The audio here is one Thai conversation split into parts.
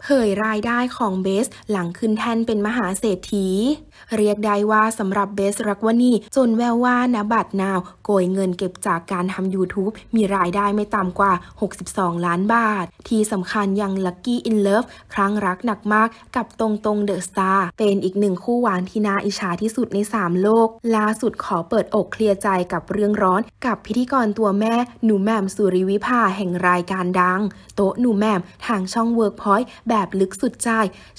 เผยรายได้ของเบส หลังขึ้นแทนเป็นมหาเศรษฐี เรียกได้ว่าสำหรับเบส รักวนีจนแววว่านะบัตรนาวโกยเงินเก็บจากการทำ YouTube มีรายได้ไม่ต่ำกว่า 62 ล้านบาท ที่สำคัญยังลั Lucky in Love ครั้งรักหนักมากกับตรงตรงเดอะสตาร์เป็นอีกหนึ่งคู่หวานที่น่าอิจฉาที่สุดใน 3 โลกล่าสุดขอเปิดอกเคลียร์ใจกับเรื่องร้อน กับพิธีกรตัวแม่หนูแม่มสุริวิภาแห่งรายการดังโต๊ะหนูแม่มทางช่องเวิร์กพอย์แบบลึกสุดใจ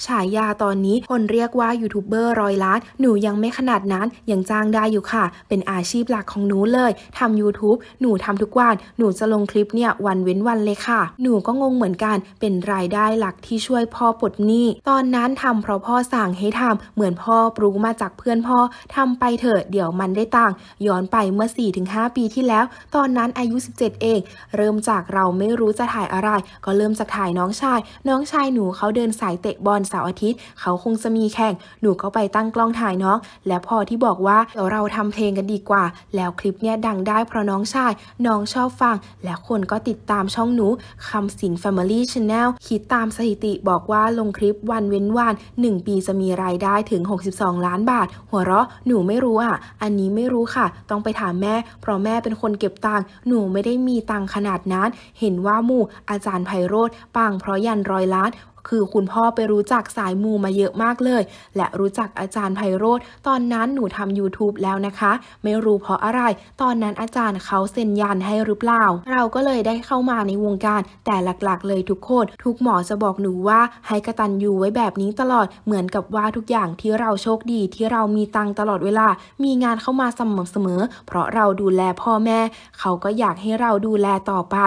ฉายาตอนนี้คนเรียกว่ายูทูบเบอร์ร้อยล้านหนูยังไม่ขนาดนั้น ยังจ้างได้อยู่ค่ะ เป็นอาชีพหลักของหนูเลย ทำ YouTube หนูทำทุกวัน หนูจะลงคลิปเนี่ย วันเว้นวันเลยค่ะ หนูก็งงเหมือนกัน เป็นรายได้หลักที่ช่วยพ่อปลดหนี้ ตอนนั้นทำเพราะพ่อสั่งให้ทำ เหมือนพ่อปรู้มาจากเพื่อนพ่อ ทำไปเถอะเดี๋ยวมันได้ตังย้อนไปเมื่อ 4-5 ปีที่แล้ว ตอนนั้นอายุ17เอง เริ่มจากเราไม่รู้จะถ่ายอะไร ก็เริ่มจากถ่ายน้องชาย น้องชายหนูนูเขาเดินสายเตะบอลเสาร์อาทิตย์ เขาคงจะมีแข่งหนูก็ไปตั้งกล้องถ่ายน้อง และพอที่บอกว่าเดี๋ยวเราทำเพลงกันดีกว่าแล้วคลิปเนี้ยดังได้เพราะน้องชาย น้องชอบฟัง และคนก็ติดตามช่องหนู คำสิน Family Channel คิดตามสถิติบอกว่าลงคลิปวันเว้นวัน1 ปีจะมีรายได้ถึง 62 ล้านบาท หัวเราะหนูไม่รู้อ่ะอันนี้ไม่รู้ค่ะ ต้องไปถามแม่เพราะแม่เป็นคนเก็บตังค์หนูไม่ได้มีตังค์ขนาดนั้น เห็นว่าหมู่ อาจารย์ไพโรธปังเพราะยันร้อยล้านคือคุณพ่อไปรู้จักสายมูมาเยอะมากเลย และรู้จักอาจารย์ไพโรธตอนนั้นหนูทำ YouTube แล้วนะคะ ไม่รู้เพราะอะไร ตอนนั้นอาจารย์เขาเซ็นยันให้หรือเปล่า เราก็เลยได้เข้ามาในวงการ แต่หลัก ๆเลยทุกคน ทุกหมอจะบอกหนูว่า ให้กระตันยูไว้แบบนี้ตลอดเหมือนกับว่าทุกอย่างที่เราโชคดีที่เรามีตังตลอดเวลามีงานเข้ามาสม่ำเสมอ เพราะเราดูแลพ่อแม่ เขาก็อยากให้เราดูแลต่อไป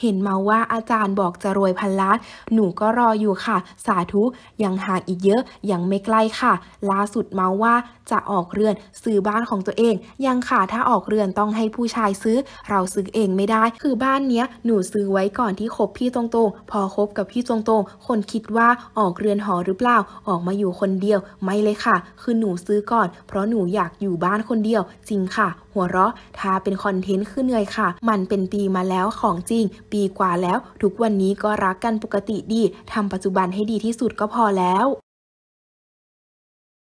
เห็นมาว่าอาจารย์บอกจะรวยพันล้านหนูก็รออยู่ค่ะ สาธุยังห่างอีกเยอะยังไม่ใกล้ค่ะล่าสุดเมาว่าจะออกเรือนซื้อบ้านของตัวเอง ยังค่ะถ้าออกเรือนต้องให้ผู้ชายซื้อ เราซื้อเองไม่ได้ คือบ้านเนี้ยหนูซื้อไว้ก่อนที่คบพี่ตรงๆ พอคบกับพี่ตรงๆ คนคิดว่าออกเรือนหอหรือเปล่าออกมาอยู่คนเดียวไม่เลยค่ะ คือหนูซื้อก่อนเพราะหนูอยากอยู่บ้านคนเดียวจริงค่ะ หัวเราะทาเป็นคอนเทนต์คือเหนื่อยค่ะ มันเป็นปีมาแล้วของจริง ปีกว่าแล้วทุกวันนี้ก็รักกันปกติดีทำปัจจุบันให้ดีที่สุดก็พอแล้ว